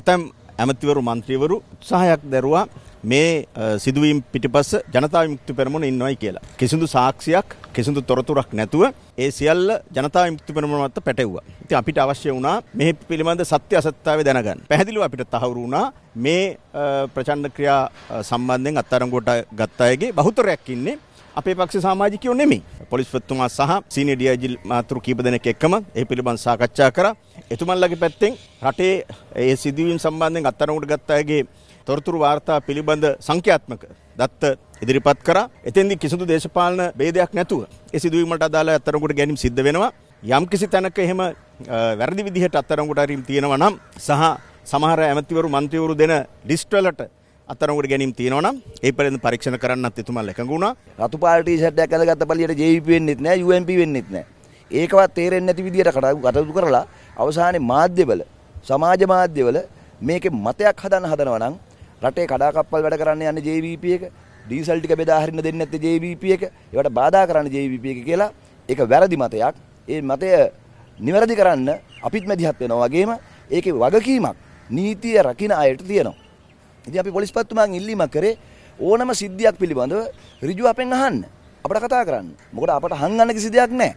ඇතැම් ඇමතිවරු මන්ත්‍රීවරු උත්සාහයක් දැරුවා මේ සිදුවීම් පිටිපස්ස ජනතා විමුක්ති පෙරමුණ ඉන්නවයි කියලා. කිසිදු සාක්ෂියක් කිසිදු තොරතුරක් නැතුව ඒ සියල්ල ජනතා විමුක්ති පෙරමුණ මත පැටවුවා. ඉතින් අපිට අවශ්‍ය වුණා මේ පිළිබඳ සත්‍ය අසත්‍යතාවය දැනගන්න. පැහැදිලිව අපිට තහවුරු වුණා මේ ප්‍රචණ්ඩ ක්‍රියා සම්බන්ධයෙන් අත්අඩංගුවට ගත්ත අයගේ බහුතරයක් ඉන්නේ අපේ පක්ෂ සමාජිකයෝ නෙමෙයි පොලිස්පතිතුමා සහ සීනියර් ඩීජී මාතෘ කීප දෙනෙක් එක්කම ඒ පිළිබඳ සාකච්ඡා කරා එතුමන්ලගේ පැත්තෙන් රටේ ඒ සිදුවීම් සම්බන්ධයෙන් අත්අඩංගුවට ගත්ත අයගේ තොරතුරු වාර්තා පිළිබඳ සංඛ්‍යාත්මක දත්ත ඉදිරිපත් කරා එතෙන්දී කිසිදු දේශපාලන ભેදයක් නැතුව ඒ සිදුවීමට අදාළ අත්අඩංගුවට ගැනීම සිද්ධ වෙනවා යම්කිසි තැනක එහෙම වැරදි විදිහට අත්අඩංගුවට හරීම් තියෙනවා නම් සහ සමහර ඇමතිවරු මන්ත්‍රීවරු දෙන ලිස්ට් වලට අතරකට ගැනීම් තියෙනවනම් ඒ පරිදි පරීක්ෂණ කරන්නත් එතුමා එකඟ වුණා. රතු පාට ටී-ෂර්ට් එකක් අඳගත්ත පළියට JVP වෙන්නෙත් නෑ UMP වෙන්නෙත් නෑ. ඒකවත් තේරෙන්නේ නැති විදියට කටයුතු කරලා අවසානයේ මාධ්‍යවල සමාජ මාධ්‍යවල මේකේ මතයක් හදන්න හදනවා නම් රටේ කඩාකප්පල් වැඩ කරන්න යන්නේ JVP එක ඩීසල් ටික බෙදා හරින්න දෙන්නේ නැත්තේ JVP එක ඒවට බාධා කරන්න JVP එක කියලා ඒක වැරදි මතයක්. ඒ මතය නිවැරදි කරන්න අපිත් මැදිහත් වෙනවා වගේම ඒකේ වගකීමක් නීතිය රකින්න අයට තියෙනවා. ඉතින් අපි පොලිස්පතිතුමාගෙන් ඉල්ලීමක් කරේ ඕනම සිද්ධියක් පිළිබඳව ඍජුව අපෙන් අහන්න. අපිට කතා කරන්න. මොකද අපට හංගන්න කිසි දෙයක් නැහැ.